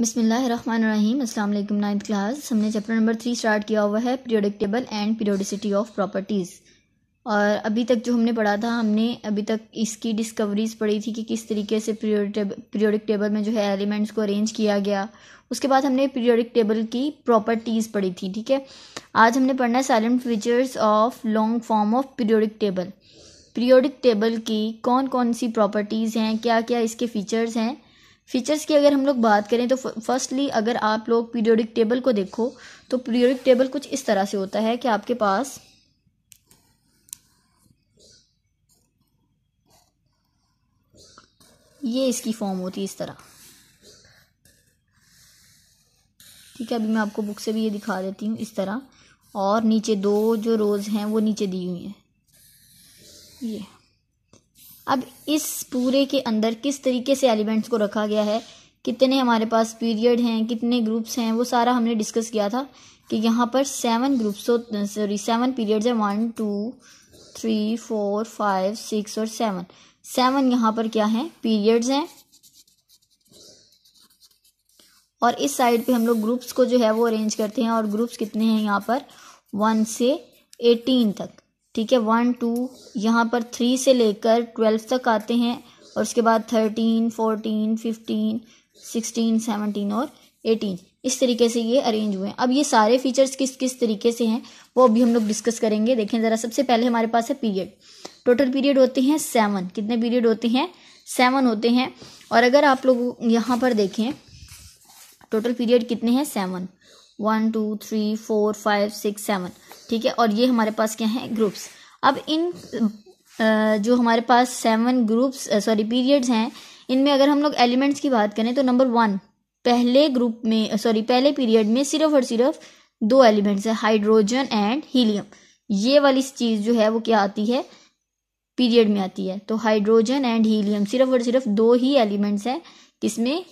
बसमीम अस्सलाम वालेकुम नाइन्थ क्लास हमने चैप्टर नंबर थ्री स्टार्ट किया हुआ है periodic table and periodicity of properties और अभी तक जो हमने पढ़ा था हमने अभी तक इसकी डिस्कवरीज पढ़ी थी कि किस तरीके से पीरियोडिक टेबल में जो है एलिमेंट्स को अरेंज किया गया उसके बाद हमने पीरियोडिक टेबल की प्रॉपर्टीज़ पढ़ी थी ठीक है आज हमने पढ़ना है salient features of long form of periodic table periodic table की कौन कौन सी प्रॉपर्टीज़ हैं क्या क्या इसके फीचर्स हैं फीचर्स की अगर हम लोग बात करें तो फर्स्टली अगर आप लोग पीरियोडिक टेबल को देखो तो पीरियोडिक टेबल कुछ इस तरह से होता है कि आपके पास ये इसकी फॉर्म होती है इस तरह ठीक है अभी मैं आपको बुक से भी ये दिखा देती हूँ इस तरह और नीचे दो जो रोज़ हैं वो नीचे दी हुई हैं ये अब इस पूरे के अंदर किस तरीके से एलिमेंट्स को रखा गया है कितने हमारे पास पीरियड हैं कितने ग्रुप्स हैं वो सारा हमने डिस्कस किया था कि यहाँ पर seven groups sorry seven periods हैं one two three four five six और सेवन सेवन यहाँ पर क्या है पीरियड्स हैं और इस साइड पे हम लोग ग्रुप्स को जो है वो अरेंज करते हैं और ग्रुप्स कितने हैं यहाँ पर वन से एटीन तक ठीक है वन टू यहाँ पर थ्री से लेकर ट्वेल्व तक आते हैं और उसके बाद thirteen fourteen fifteen sixteen seventeen और एटीन इस तरीके से ये अरेंज हुए हैं अब ये सारे फीचर्स किस किस तरीके से हैं वो अभी हम लोग डिस्कस करेंगे देखें ज़रा सबसे पहले हमारे पास है पीरियड टोटल पीरियड होते हैं सेवन कितने पीरियड होते हैं सेवन होते हैं और अगर आप लोग यहाँ पर देखें टोटल पीरियड कितने हैं seven one two three four five six seven ठीक है और ये हमारे पास क्या है ग्रुप्स अब इन जो हमारे पास सेवन ग्रुप्स सॉरी पीरियड्स हैं इनमें अगर हम लोग एलिमेंट्स की बात करें तो नंबर वन पहले ग्रुप में सॉरी पहले पीरियड में सिर्फ और सिर्फ दो एलिमेंट्स है हाइड्रोजन एंड हीलियम ये वाली चीज़ जो है वो क्या आती है पीरियड में आती है तो हाइड्रोजन एंड हीलियम सिर्फ और सिर्फ दो ही एलिमेंट्स हैं किसमें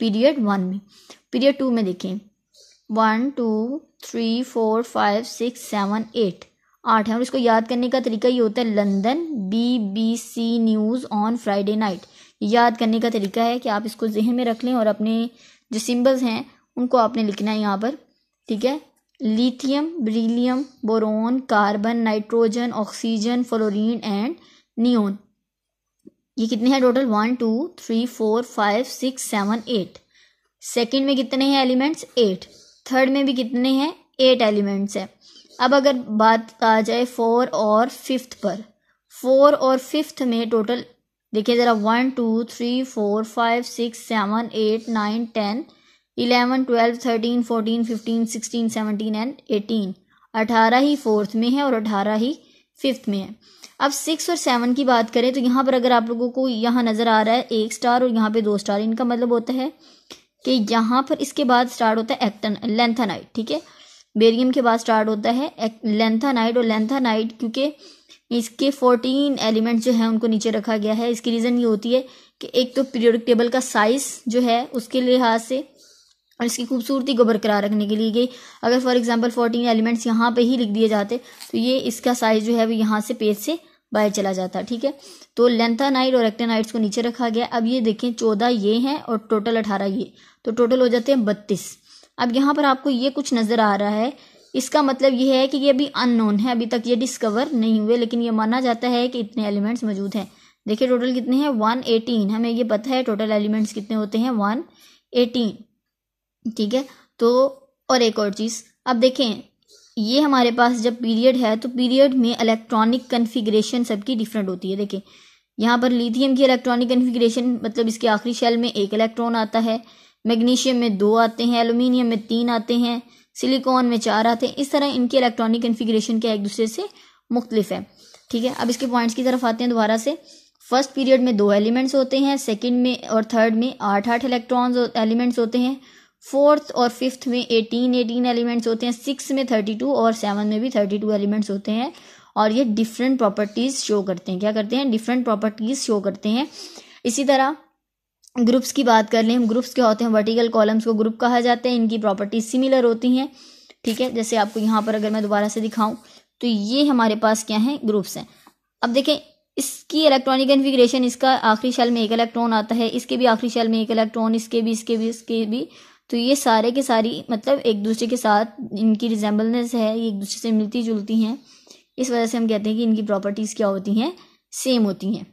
पीरियड वन में पीरियड टू में देखें one two three four five six seven eight आठ है और इसको याद करने का तरीका ये होता है London B B C news on Friday night याद करने का तरीका है कि आप इसको जहन में रख लें और अपने जो सिम्बल्स हैं उनको आपने लिखना है यहाँ पर ठीक है lithium beryllium boron carbon nitrogen oxygen fluorine and neon ये कितने हैं total one two three four five six seven eight second में कितने हैं एलिमेंट्स एट थर्ड में भी कितने हैं एट एलिमेंट्स हैं अब अगर बात आ जाए फोर और फिफ्थ पर फोर और फिफ्थ में टोटल देखिए ज़रा one two three four five six seven eight nine ten eleven twelve thirteen fourteen fifteen sixteen seventeen and eighteen अठारह ही फोर्थ में है और अठारह ही फिफ्थ में है अब सिक्स और सेवन की बात करें तो यहाँ पर अगर आप लोगों को यहाँ नज़र आ रहा है एक स्टार और यहाँ पे दो स्टार इनका मतलब होता है कि यहाँ पर इसके बाद स्टार्ट होता है एक्टन लेंथानाइट ठीक है बेरियम के बाद स्टार्ट होता है लेंथानाइट और लेंथानाइट क्योंकि इसके फोर्टीन एलिमेंट जो है उनको नीचे रखा गया है इसकी रीज़न ये होती है कि एक तो पीरियोडिक टेबल का साइज़ जो है उसके लिहाज से और इसकी खूबसूरती को बरकरार रखने के लिए गई अगर फॉर एग्जांपल फोर्टीन एलिमेंट्स यहाँ पे ही लिख दिए जाते तो ये इसका साइज़ जो है वो यहाँ से पेज से बाहर चला जाता ठीक है तो लेंथानाइड और एक्टेनाइड्स को नीचे रखा गया अब ये देखें चौदह ये हैं और टोटल अठारह ये तो टोटल हो जाते हैं बत्तीस अब यहाँ पर आपको ये कुछ नज़र आ रहा है इसका मतलब ये है कि ये अभी अननोन है अभी तक ये डिस्कवर नहीं हुए लेकिन ये माना जाता है कि इतने एलिमेंट्स मौजूद हैं देखिए टोटल कितने हैं वन एटीन हमें ये पता है टोटल एलिमेंट्स कितने होते हैं वन एटीन ठीक है तो और एक और चीज़ अब देखें ये हमारे पास जब पीरियड है तो पीरियड में इलेक्ट्रॉनिक कन्फिग्रेशन सबकी डिफरेंट होती है देखें यहाँ पर लिथियम की इलेक्ट्रॉनिक कन्फिग्रेशन मतलब इसके आखिरी शेल में एक इलेक्ट्रॉन आता है मैग्नीशियम में दो आते हैं एलुमिनियम में तीन आते हैं सिलिकॉन में चार आते हैं इस तरह इनकी इलेक्ट्रॉनिक कन्फिग्रेशन क्या एक दूसरे से मुख्तलिफ है ठीक है अब इसके पॉइंट्स की तरफ आते हैं दोबारा से फर्स्ट पीरियड में दो एलिमेंट्स होते हैं सेकेंड में और थर्ड में आठ आठ इलेक्ट्रॉन्स एलिमेंट्स होते हैं फोर्थ और फिफ्थ में एटीन एटीन एलिमेंट्स होते हैं सिक्स में थर्टी टू और सेवन में भी थर्टी टू एलिमेंट्स होते हैं और ये डिफरेंट प्रॉपर्टीज़ शो करते हैं क्या करते हैं डिफरेंट प्रॉपर्टीज़ शो करते हैं इसी तरह ग्रुप्स की बात कर लें हम ग्रुप्स क्या होते हैं वर्टिकल कॉलम्स को ग्रुप कहा जाता है इनकी प्रॉपर्टीज सिमिलर होती हैं ठीक है जैसे आपको यहाँ पर अगर मैं दोबारा से दिखाऊं तो ये हमारे पास क्या है ग्रुप्स हैं अब देखें इसकी इलेक्ट्रॉनिक कन्फिग्रेशन इसका आखिरी शेल में एक इलेक्ट्रॉन आता है इसके भी आखिरी शेल में एक इलेक्ट्रॉन इसके भी इसके भी इसके भी तो ये सारे के सारी मतलब एक दूसरे के साथ इनकी रिजेंबलनेस है ये एक दूसरे से मिलती जुलती हैं इस वजह से हम कहते हैं कि इनकी प्रॉपर्टीज़ क्या होती हैं सेम होती हैं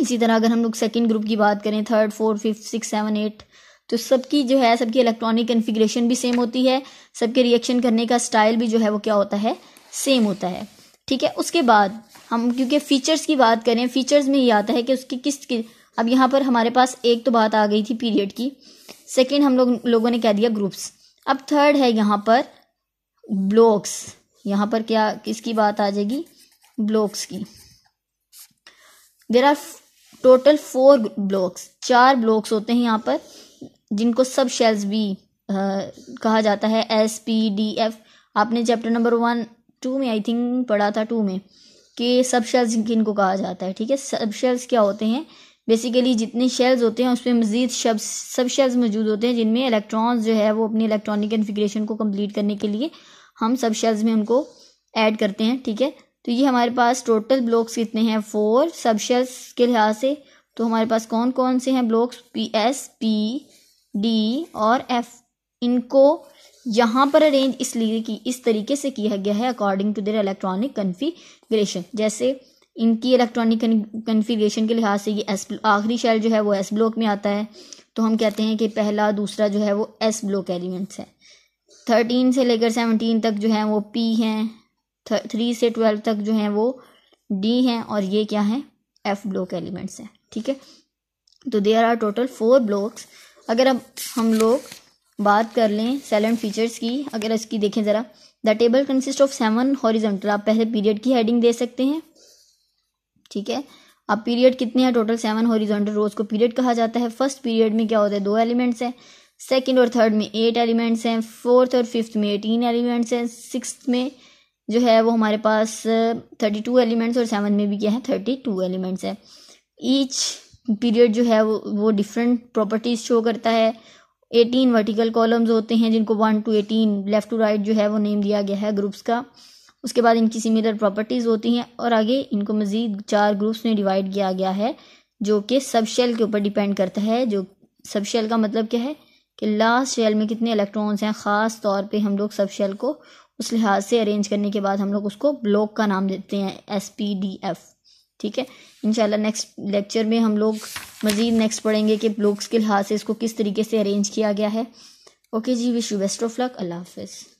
इसी तरह अगर हम लोग सेकेंड ग्रुप की बात करें third fourth fifth six seven eight तो सबकी जो है सबकी इलेक्ट्रॉनिक कन्फिग्रेशन भी सेम होती है सबके रिएक्शन करने का स्टाइल भी जो है वो क्या होता है सेम होता है ठीक है उसके बाद हम क्योंकि फीचर्स की बात करें फीचर्स में ये आता है कि उसकी किस अब यहाँ पर हमारे पास एक तो बात आ गई थी पीरियड की सेकेंड हम लोग लोगों ने क्या दिया ग्रुप्स अब थर्ड है यहाँ पर ब्लॉक्स यहाँ पर क्या किसकी बात आ जाएगी ब्लॉक्स की there are total four blocks चार ब्लॉक्स होते हैं यहाँ पर जिनको सब शेल्स भी आ, कहा जाता है एस पी डी एफ आपने चैप्टर नंबर वन टू में आई थिंक पढ़ा था टू में कि सब शेल्स जिनको कहा जाता है ठीक है सब शेल्स क्या होते हैं बेसिकली जितने शेल्स होते हैं उसमें मजीद शब सब शेल्स मौजूद होते हैं जिनमें इलेक्ट्रॉन्स जो है वो अपनी इलेक्ट्रॉनिक कन्फिग्रेशन को कंप्लीट करने के लिए हम सब शेल्स में उनको ऐड करते हैं ठीक है तो ये हमारे पास टोटल ब्लॉक्स कितने हैं फोर सब शेल्स के लिहाज से तो हमारे पास कौन कौन से हैं blocks P S P D और एफ इनको यहाँ पर अरेंज इसलिए कि इस तरीके से किया गया है according to their electronic configuration जैसे इनकी इलेक्ट्रॉनिक कन्फिग्रेशन के लिहाज से ये एस आखिरी शेल जो है वो एस ब्लॉक में आता है तो हम कहते हैं कि पहला दूसरा जो है वो एस ब्लॉक एलिमेंट्स है थर्टीन से लेकर सेवनटीन तक जो है वो पी हैं थ्री से ट्वेल्व तक जो है वो डी हैं और ये क्या है एफ ब्लॉक एलिमेंट्स हैं ठीक है तो there are total four blocks अगर अब हम लोग बात कर लें सेल एंड फीचर्स की अगर इसकी देखें ज़रा the table consist of seven horizontal आप पहले पीरियड की हेडिंग दे सकते हैं ठीक है अब पीरियड कितने हैं टोटल सेवन हॉरिजॉन्टल रोज को पीरियड कहा जाता है फर्स्ट पीरियड में क्या होता है दो एलिमेंट्स हैं सेकेंड और थर्ड में एट एलिमेंट्स हैं फोर्थ और फिफ्थ में एटीन एलिमेंट्स हैं सिक्स में जो है वो हमारे पास थर्टी टू एलिमेंट्स और सेवन में भी क्या है थर्टी टू एलिमेंट्स हैं ईच पीरियड जो है वो वो डिफरेंट प्रॉपर्टीज़ शो करता है एटीन वर्टिकल कॉलम्स होते हैं जिनको one two eighteen left to right जो है वो नेम दिया गया है ग्रुप्स का उसके बाद इनकी सिमिलर प्रॉपर्टीज़ होती हैं और आगे इनको मज़ीद चार ग्रुप्स में डिवाइड किया गया है जो कि सब शेल के ऊपर डिपेंड करता है जो सब शेल का मतलब क्या है कि लास्ट शेल में कितने इलेक्ट्रॉन्स हैं ख़ास तौर पे हम लोग सब शेल को उस लिहाज से अरेंज करने के बाद हम लोग उसको ब्लॉक का नाम देते हैं एस पी डी एफ़ ठीक है इंशाल्लाह नेक्स्ट लेक्चर में हम लोग मज़ीद नेक्स्ट पढ़ेंगे कि ब्लॉक्स के लिहाज से इसको किस तरीके से अरेंज किया गया है ओके जी wish you best of luck अल्लाह हाफिज़